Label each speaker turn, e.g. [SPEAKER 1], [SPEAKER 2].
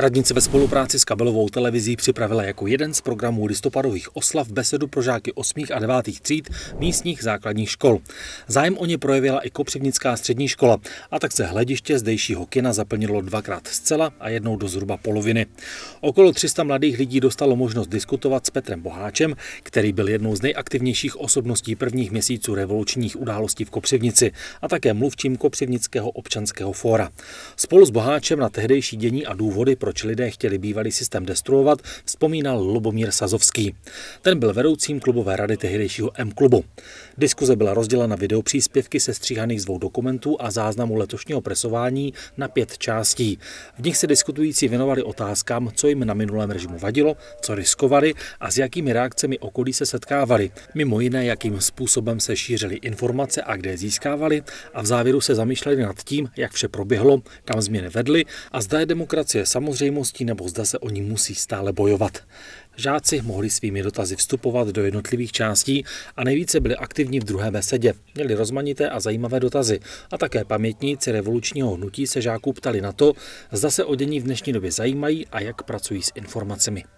[SPEAKER 1] Radnice ve spolupráci s kabelovou televizí připravila jako jeden z programů listopadových oslav besedu pro žáky 8. a 9. tříd místních základních škol. Zájem o ně projevila i Kopřivnická střední škola a tak se hlediště zdejšího kina zaplnilo dvakrát zcela a jednou do zhruba poloviny. Okolo 300 mladých lidí dostalo možnost diskutovat s Petrem Boháčem, který byl jednou z nejaktivnějších osobností prvních měsíců revolučních událostí v Kopřivnici a také mluvčím Kopřivnického občanského fóra. Spolu s Boháčem na tehdejší dění a důvody pro proč lidé chtěli bývalý systém destruovat, vzpomínal Lubomír Sazovský. Ten byl vedoucím klubové rady tehdejšího M klubu. Diskuze byla rozdělena videopříspěvky se stříhaných zvou dokumentů a záznamu letošního presování na pět částí. V nich se diskutující věnovali otázkám, co jim na minulém režimu vadilo, co riskovali a s jakými reakcemi okolí se setkávali. Mimo jiné, jakým způsobem se šířily informace a kde je získávali a v závěru se zamýšleli nad tím, jak vše proběhlo, kam změny vedly a zda je demokracie samozřejmě samozřejmostí nebo zda se oni musí stále bojovat. Žáci mohli svými dotazy vstupovat do jednotlivých částí a nejvíce byli aktivní v druhé besedě. Měli rozmanité a zajímavé dotazy a také pamětníci revolučního hnutí se žáků ptali na to, zda se o dění v dnešní době zajímají a jak pracují s informacemi.